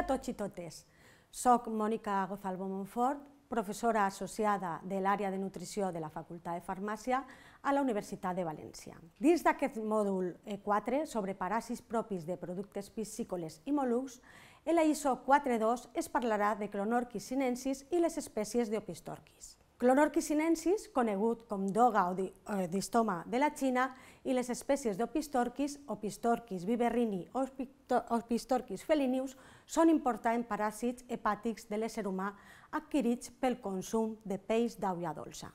a tots i totes. Soc Mònica Gozalbo Monfort, professora associada de l'àrea de nutrició de la Facultat de Farmàcia a la Universitat de València. Dins d'aquest mòdul 4 e sobre paràsits propis de productes piscícoles i mol·luscs, l'ISO ISO 4.2 es parlarà de cronorquis sinensis i les espècies d'opistorquis. Clonorquisinensis, conegut com doga o, o distoma de la Xina, i les espècies d'opistorquis, opistorquis viverrini o opistorquis felinius, són importants paràsits hepàtics de l'ésser humà adquirits pel consum de peix d'aigua dolça.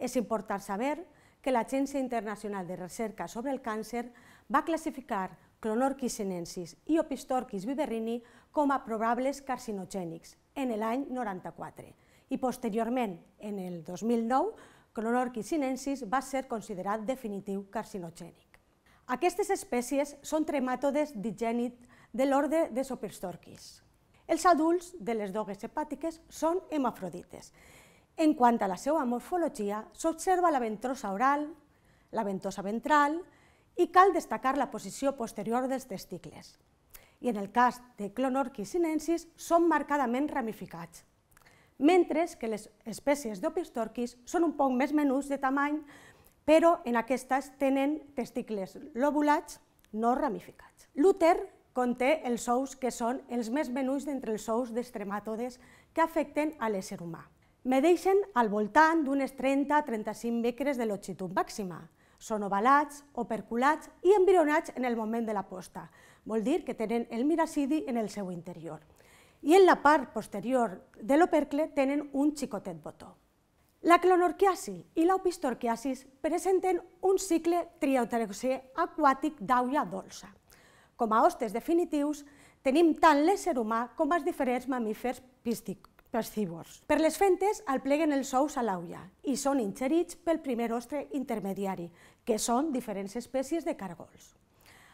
És important saber que l'Agència Internacional de Recerca sobre el Càncer va classificar clonorchis sinensis i Opistorquis viverrini com a probables carcinogènics en l'any 94 i posteriorment, en el 2009, Clonorchis sinensis va ser considerat definitiu carcinogènic. Aquestes espècies són trematodes digènit de l'ordre de Soperstorchis. Els adults de les dogues hepàtiques són hemafrodites. En quant a la seva morfologia, s'observa la ventrosa oral, la ventosa ventral i cal destacar la posició posterior dels testicles. I en el cas de Clonorchis sinensis són marcadament ramificats mentre que les espècies d'opistorquis són un poc més menús de tamany, però en aquestes tenen testicles lobulats no ramificats. L'úter conté els ous que són els més menús d'entre els ous d'estrematodes que afecten a l'ésser humà. Medeixen al voltant d'unes 30 35 micres de longitud màxima. Són ovalats, operculats i embrionats en el moment de la posta. Vol dir que tenen el miracidi en el seu interior i en la part posterior de l'opercle tenen un xicotet botó. La clonorquiasi i l'opistorquiasis presenten un cicle trioterexé aquàtic d'aula dolça. Com a hostes definitius, tenim tant l'ésser humà com els diferents mamífers piscívors. Per les fentes, el pleguen els ous a l'aula i són ingerits pel primer ostre intermediari, que són diferents espècies de cargols.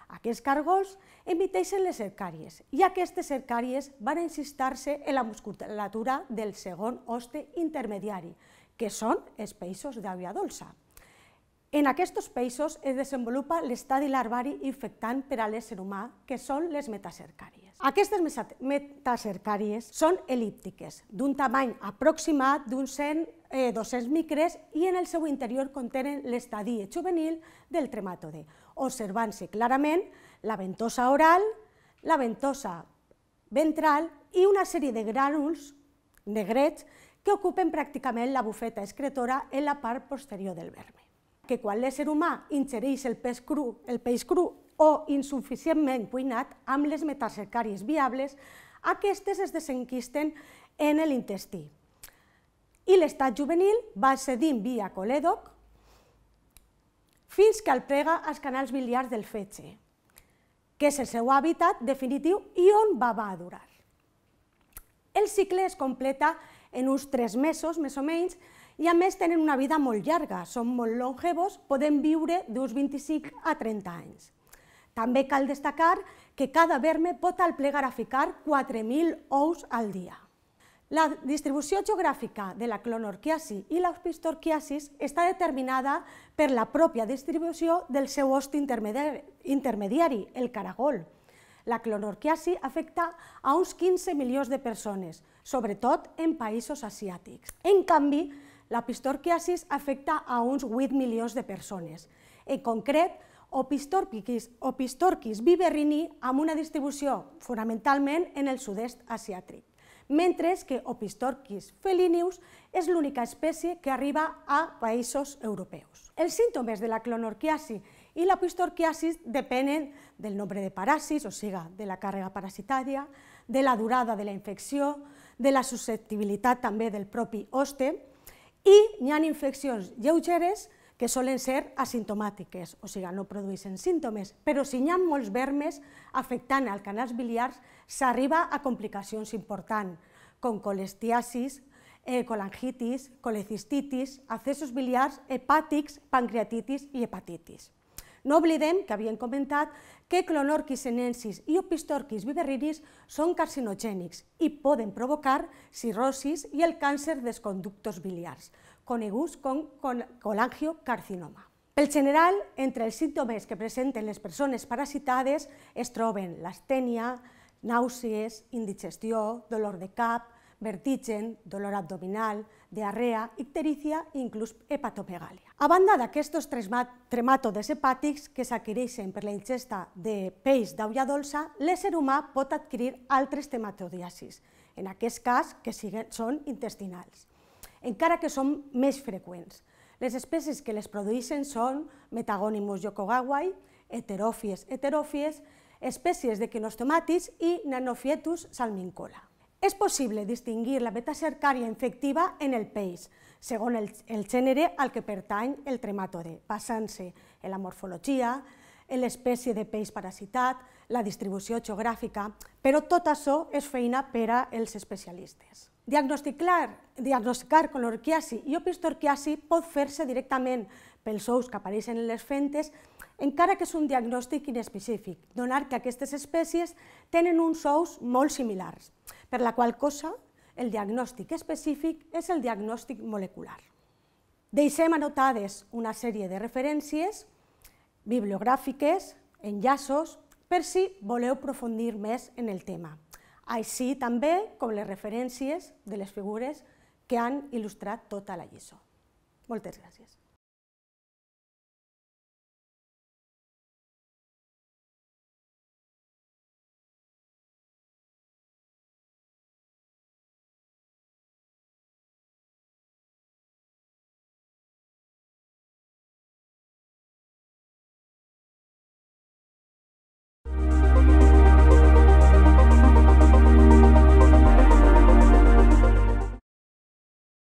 Aquests cargols emiteixen les cercàries i aquestes cercàries van insistar se en la musculatura del segon hoste intermediari, que són els peixos d'àvia dolça. En aquests peixos es desenvolupa l'estadi larvari infectant per a l'ésser humà, que són les metacercàries. Aquestes metacercàries són elíptiques, d'un tamany aproximat d'uns eh, 100-200 micres i en el seu interior contenen l'estadi juvenil del trematode, observant-se clarament la ventosa oral, la ventosa ventral i una sèrie de grànuls negrets que ocupen pràcticament la bufeta excretora en la part posterior del verme. Que quan l'ésser humà ingereix el peix cru, el peix cru o insuficientment cuinat amb les metacercàries viables, aquestes es desenquisten en l'intestí. I l'estat juvenil va cedint via colèdoc fins que el pega als canals biliars del fetge, que és el seu hàbitat definitiu i on va va a durar. El cicle es completa en uns tres mesos, més o menys, i a més tenen una vida molt llarga, són molt longevos, poden viure d'uns 25 a 30 anys. També cal destacar que cada verme pot plegar a ficar 4.000 ous al dia. La distribució geogràfica de la clonorquiasi i l'aupistorquiasis està determinada per la pròpia distribució del seu host intermediari, el caragol. La clonorquiasi afecta a uns 15 milions de persones, sobretot en països asiàtics. En canvi, l'aupistorquiasis afecta a uns 8 milions de persones. En concret, Opistorquis, Opistorquis viverrini amb una distribució fonamentalment en el sud-est asiàtic mentre que Opistorchis felinius és l'única espècie que arriba a països europeus. Els símptomes de la clonorquiasi i la pistorquiasis depenen del nombre de paràsits, o sigui, de la càrrega parasitària, de la durada de la infecció, de la susceptibilitat també del propi hoste, i n'hi ha infeccions lleugeres que solen ser asimptomàtiques, o sigui, no produeixen símptomes, però si hi ha molts vermes afectant els canals biliars, s'arriba a complicacions importants, com colestiasis, eh, colangitis, colecistitis, accessos biliars, hepàtics, pancreatitis i hepatitis. No oblidem que havien comentat que clonorquis senensis i opistorquis viverrinis són carcinogènics i poden provocar cirrosis i el càncer dels conductos biliars, coneguts com colangiocarcinoma. Pel general, entre els símptomes que presenten les persones parasitades es troben l'astènia, nàusees, indigestió, dolor de cap, vertigen, dolor abdominal, diarrea, icterícia i inclús hepatopegàlia. A banda d'aquests trematodes hepàtics que s'adquireixen per la ingesta de peix d'aulla dolça, l'ésser humà pot adquirir altres tematodiasis, en aquest cas que són intestinals encara que són més freqüents. Les espècies que les produeixen són Metagonimus yokogawai, heteròfies heteròfies, espècies de quinostomatis i Nanofietus salmincola. És possible distingir la cercària infectiva en el peix, segons el, el gènere al que pertany el trematode, passant se en la morfologia, en l'espècie de peix parasitat, la distribució geogràfica, però tot això és feina per als especialistes. Diagnosticar, diagnosticar con l'orquiasi i opistorquiasi pot fer-se directament pels ous que apareixen en les fentes, encara que és un diagnòstic inespecífic, donar que aquestes espècies tenen uns ous molt similars, per la qual cosa el diagnòstic específic és el diagnòstic molecular. Deixem anotades una sèrie de referències bibliogràfiques, enllaços, per si voleu profundir més en el tema així també com les referències de les figures que han il·lustrat tota la lliçó. Moltes gràcies.